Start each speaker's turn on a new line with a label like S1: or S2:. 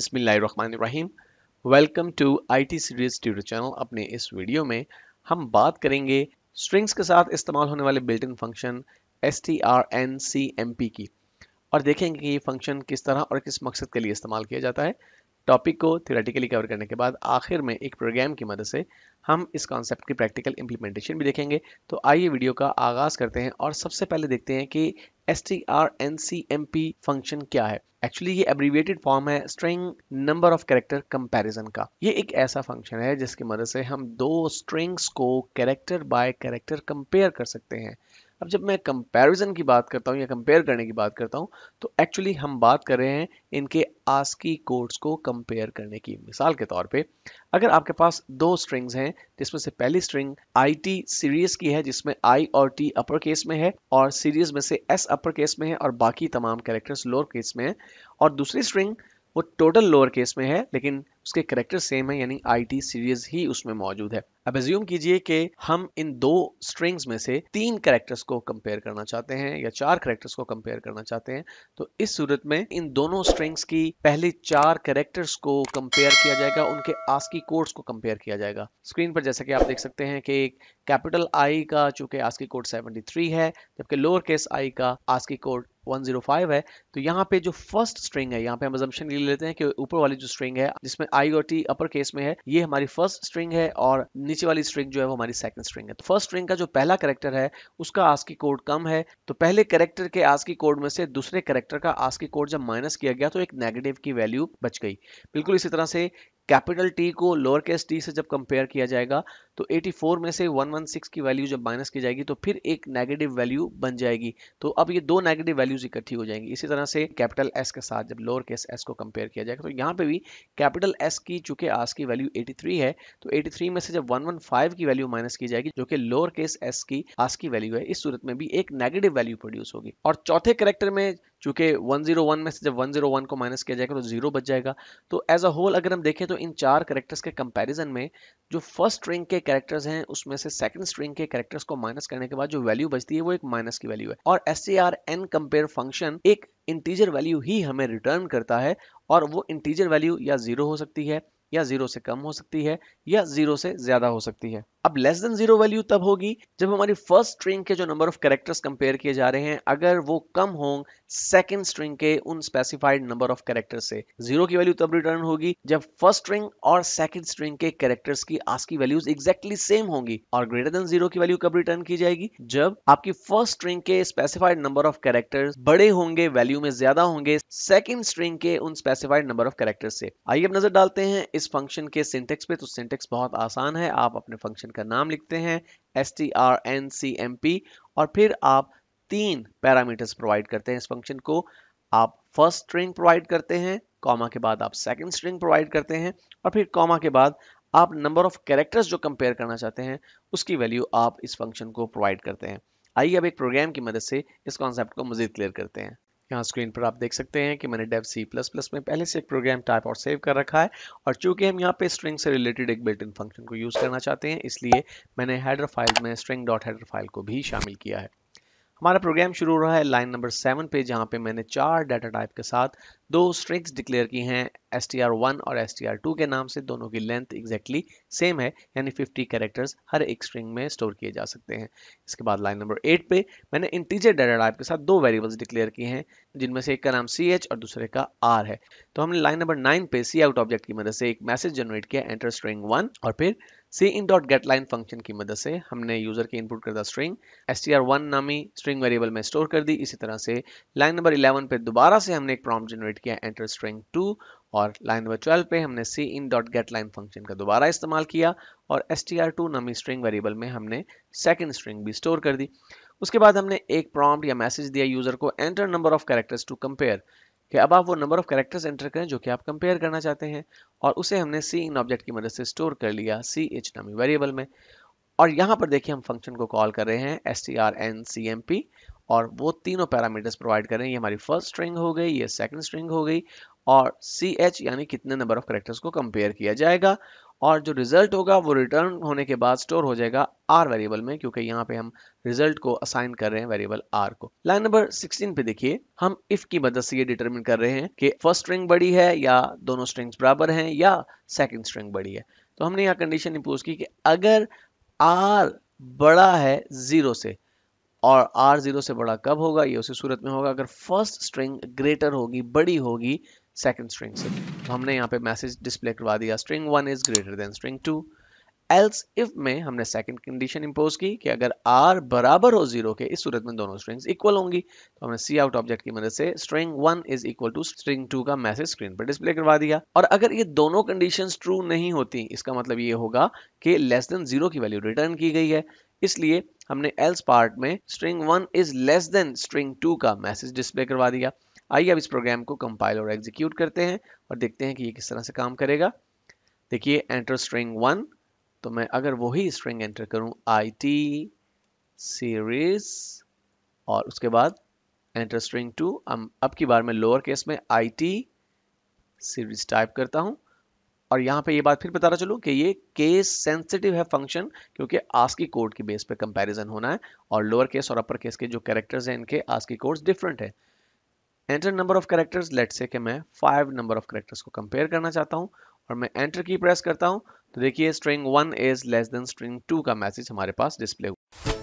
S1: बिस्मिल्लाहिर्रहमानिर्रहीम welcome to I T series tutor channel अपने इस वीडियो में हम बात करेंगे स्ट्रिंग्स के साथ इस्तेमाल होने वाले built in function S T R N C M P की और देखेंगे कि ये फंक्शन किस तरह और किस मकसद के लिए इस्तेमाल किया जाता है टॉपिक को थियोरेटिकली कवर करने के बाद आखिर में एक प्रोग्राम की मदद से हम इस कॉन्सेप्ट की प्रैक्टिकल इम्प्लीमेंटेशन भी देखेंगे तो आइए वीडियो का आगाज़ करते हैं और सबसे पहले देखते हैं कि S T R N C M P function क्या है एक्चुअली ये एब्रीविएटेड फॉर्म है string number of character comparison का ये एक ऐसा फंक्शन है जिसकी मदद से हम दो स्ट्रिंग्स को कैरेक्टर बाय कैरेक्टर कंपेयर कर सकते हैं अब जब मैं कंपैरिजन की बात करता हूँ या कंपेयर करने की बात करता हूँ तो एक्चुअली हम बात कर रहे हैं इनके आस्की कोड्स को कंपेयर करने की मिसाल के तौर पे अगर आपके पास दो स्ट्रिंग्स हैं जिसमें से पहली स्ट्रिंग आई टी सीरीज की है जिसमें आई और टी अपर केस में है और सीरीज में से एस अपर केस में है और बाकी तमाम कैरेक्टर्स लोअर केस में है और दूसरी स्ट्रिंग वो टोटल लोअर केस में है लेकिन उसके करेक्टर सेम है यानी आई टी सीरीज ही उसमें मौजूद है अब एज्यूम कीजिए कि हम इन दो स्ट्रिंग्स में से तीन करेक्टर्स को कंपेयर करना चाहते हैं या चार करेक्टर्स को कंपेयर करना चाहते हैं तो इस सूरत में इन दोनों स्ट्रिंग्स की पहले चार करेक्टर्स को कंपेयर किया जाएगा उनके आस्की कोड्स को कंपेयर किया जाएगा स्क्रीन पर जैसा कि आप देख सकते हैं कि कैपिटल आई का चूंकि आस्की कोड थ्री है जबकि लोअर केस आई का आस्की कोड 105 है तो यहाँ पे जो फर्स्ट स्ट्रिंग है यहाँ पे हम अजम्पन ले लेते हैं कि ऊपर वाली जो स्ट्रिंग है जिसमें आई और टी अपर केस में है ये हमारी फर्स्ट स्ट्रिंग है और नीचे वाली स्ट्रिंग जो है वो हमारी सेकंड स्ट्रिंग है तो फर्स्ट स्ट्रिंग का जो पहला करेक्टर है उसका की कोड कम है तो पहले करेक्टर के की कोड में से दूसरे करेक्टर का की कोड जब माइनस किया गया तो एक नेगेटिव की वैल्यू बच गई बिल्कुल इसी तरह से कैपिटल टी को लोअर केस टी से जब कंपेयर किया जाएगा तो 84 में से 116 की वैल्यू जब माइनस की जाएगी तो फिर एक नेगेटिव वैल्यू बन जाएगी तो अब ये दो नेगेटिव वैल्यूज इकट्ठी हो जाएंगी इसी तरह से कैपिटल एस के साथ जब लोअर केस एस को कंपेयर किया जाएगा तो यहाँ पे भी कैपिटल एस की चूंकि आज की वैल्यू 83 है तो 83 में से जब 115 की वैल्यू माइनस की जाएगी जो कि लोअर केस एस की आज की वैल्यू है इस सूरत में भी एक नेगेटिव वैल्यू प्रोड्यूस होगी और चौथे करेक्टर में क्योंकि 101 में से जब 101 को माइनस किया जाएगा तो जीरो बच जाएगा तो एज अ होल अगर हम देखें तो इन चार करेक्टर्स के कंपैरिजन में जो फर्स्ट स्ट्रिंग के करेक्टर्स हैं उसमें से सेकंड स्ट्रिंग के करेक्टर्स को माइनस करने के बाद जो वैल्यू बचती है वो एक माइनस की वैल्यू है और S C R N compare function एक इंटीजर वैल्यू ही हमें रिटर्न करता है और वो इंटीजियर वैल्यू या जीरो हो सकती है या जीरो से कम हो सकती है या जीरो से ज्यादा हो सकती है अब लेस देन जीरो वैल्यू तब होगी जब हमारी फर्स्ट स्ट्रिंग के जो नंबर ऑफ कैरेक्टर्स कंपेयर किए जा रहे हैं अगर वो कम हों सेकेंड स्ट्रिंग के उन स्पेसिफाइड नंबर ऑफ कैरेक्टर से जीरो की वैल्यू तब रिटर्न होगी जब फर्स्ट स्ट्रिंग और सेकेंड स्ट्रिंग के कैरेक्टर्स की आज की वैल्यूज एक्जैक्टली सेम होंगी और ग्रेटर देन जीरो की वैल्यू कब रिटर्न की जाएगी जब आपकी फर्स्ट स्ट्रिंग के स्पेसिफाइड नंबर ऑफ कैरेक्टर्स बड़े होंगे वैल्यू में ज्यादा होंगे सेकेंड स्ट्रिंग के उन स्पेसिफाइड नंबर ऑफ कैरेक्टर से आइए अब नजर डालते हैं इस फंक्शन के सिंटेक्स पे तो सिंटेक्स बहुत आसान है आप अपने फंक्शन का नाम लिखते हैं S T R N C M P और फिर आप तीन पैरामीटर्स प्रोवाइड करते हैं इस फंक्शन को आप फर्स्ट स्ट्रिंग प्रोवाइड करते हैं कॉमा के बाद आप सेकंड स्ट्रिंग प्रोवाइड करते हैं और फिर कॉमा के बाद आप नंबर ऑफ कैरेक्टर्स जो कंपेयर करना चाहते हैं उसकी वैल्यू आप इस फंक्शन को प्रोवाइड करते हैं आइए अब एक प्रोग्राम की मदद से इस कॉन्सेप्ट को मजीद क्लियर करते हैं यहाँ स्क्रीन पर आप देख सकते हैं कि मैंने डेव सी प्लस प्लस में पहले से एक प्रोग्राम टाइप और सेव कर रखा है और चूंकि हम यहाँ पे स्ट्रिंग से रिलेटेड एक बिल्ट इन फंक्शन को यूज़ करना चाहते हैं इसलिए मैंने हेडर फाइल में स्ट्रिंग डॉट हेडर फाइल को भी शामिल किया है हमारा प्रोग्राम शुरू हो रहा है लाइन नंबर सेवन पे जहाँ पे मैंने चार डाटा टाइप के साथ दो स्ट्रिंग्स डिक्लेयर की हैं एस टी आर वन और एस टी आर टू के नाम से दोनों की लेंथ एग्जैक्टली सेम है यानी 50 कैरेक्टर्स हर एक स्ट्रिंग में स्टोर किए जा सकते हैं इसके बाद लाइन नंबर एट पे मैंने इंटीजर डेटा टाइप के साथ दो वेरिएबल्स डिक्लेयर किए हैं जिनमें से एक का नाम सी एच और दूसरे का आर है तो हमने लाइन नंबर नाइन पे सी आउट ऑब्जेक्ट की मदद से एक मैसेज जनरेट किया एंटर स्ट्रिंग वन और फिर cin dot getline function की मदद से हमने यूजर के इनपुट करदा string S T R one नामी स्ट्रिंग वेरिएबल में स्टोर कर दी इसी तरह से लाइन नंबर इलेवन पे दोबारा से हमने एक प्रॉम्प्ट जनरेट सेट किया एंटर स्ट्रिंग टू और लाइन नंबर ट्वेल्व पे हमने cin dot getline function का दोबारा इस्तेमाल किया और एस टी आर टू नमी स्ट्रिंग वेरिएबल में हमने सेकेंड स्ट्रिंग भी स्टोर कर दी उसके बाद हमने एक प्रॉम्प्ट या मैसेज दिया यूजर को enter number of characters to compare कि अब आप वो नंबर ऑफ कैरेक्टर्स एंटर करें जो कि आप कंपेयर करना चाहते हैं और उसे हमने सी इन ऑब्जेक्ट की मदद से स्टोर कर लिया सी एच नामी वेरिएबल में और यहाँ पर देखिए हम फंक्शन को कॉल कर रहे हैं S T R N C M P और वो तीनों पैरामीटर्स प्रोवाइड करें ये हमारी फर्स्ट स्ट्रिंग हो गई ये सेकंड स्ट्रिंग हो गई और सी एच यानी कितने नंबर ऑफ करेक्टर्स को कंपेयर किया जाएगा और जो रिजल्ट होगा वो रिटर्न होने के बाद स्टोर हो जाएगा आर वेरिएबल में क्योंकि यहाँ पे हम रिजल्ट को असाइन कर रहे हैं वेरिएबल आर को लाइन नंबर 16 पे देखिए हम इफ की मदद से ये डिटरमिन कर रहे हैं कि फर्स्ट स्ट्रिंग बड़ी है या दोनों स्ट्रिंग्स बराबर हैं या सेकंड स्ट्रिंग बड़ी है तो हमने यहाँ कंडीशन इम्पोज की कि अगर आर बड़ा है जीरो से और आर जीरो से बड़ा कब होगा ये उसी सूरत में होगा अगर फर्स्ट स्ट्रिंग ग्रेटर होगी बड़ी होगी सेकेंड स्ट्रिंग से तो हमने यहाँ पे मैसेज डिस्प्ले करवा दिया string one is greater than string two else if में हमने सेकंड कंडीशन इंपोज की कि अगर आर बराबर हो जीरो के इस सूरत में दोनों स्ट्रिंग्स इक्वल होंगी तो हमने सी आउट ऑब्जेक्ट की मदद से string one is equal to string two का मैसेज स्क्रीन पर डिस्प्ले करवा दिया और अगर ये दोनों कंडीशन ट्रू नहीं होती इसका मतलब ये होगा कि लेस देन जीरो की वैल्यू रिटर्न की गई है इसलिए हमने एल्स पार्ट में string one is less than string two का मैसेज डिस्प्ले करवा दिया आइए अब इस प्रोग्राम को कंपाइल और एग्जीक्यूट करते हैं और देखते हैं कि ये किस तरह से काम करेगा देखिए एंटर स्ट्रिंग वन तो मैं अगर वही स्ट्रिंग एंटर करूं आई टी सीरीज और उसके बाद एंटर स्ट्रिंग टू अब की बार में लोअर केस में आई टी सीरीज टाइप करता हूं और यहाँ पे ये बात फिर बता रहा चलूँ कि ये केस सेंसिटिव है फंक्शन क्योंकि आस्की कोड के बेस पे कंपैरिजन होना है और लोअर केस और अपर केस के जो कैरेक्टर्स हैं इनके आस्की कोड्स डिफरेंट है enter number of characters let's say कि मैं फाइव नंबर ऑफ कैरेक्टर्स को कंपेयर करना चाहता हूँ और मैं एंटर की प्रेस करता हूँ तो देखिए string one is less than string two का मैसेज हमारे पास डिस्प्ले हुआ